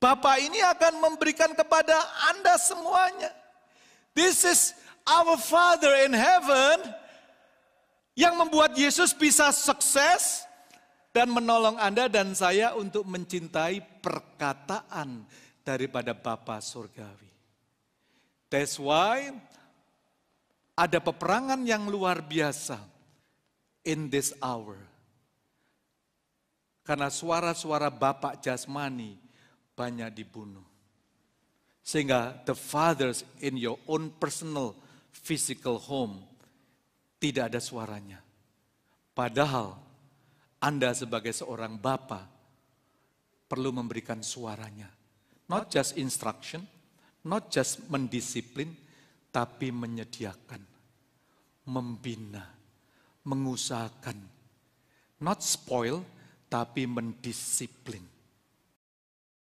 Bapak ini akan memberikan kepada Anda semuanya. This is our Father in heaven yang membuat Yesus bisa sukses dan menolong Anda dan saya untuk mencintai perkataan daripada Bapa surgawi. That's why ada peperangan yang luar biasa in this hour. Karena suara-suara Bapak jasmani banyak dibunuh. Sehingga the fathers in your own personal physical home tidak ada suaranya. Padahal Anda sebagai seorang bapa perlu memberikan suaranya. Not just instruction, not just mendisiplin, tapi menyediakan, membina, mengusahakan. Not spoil, tapi mendisiplin.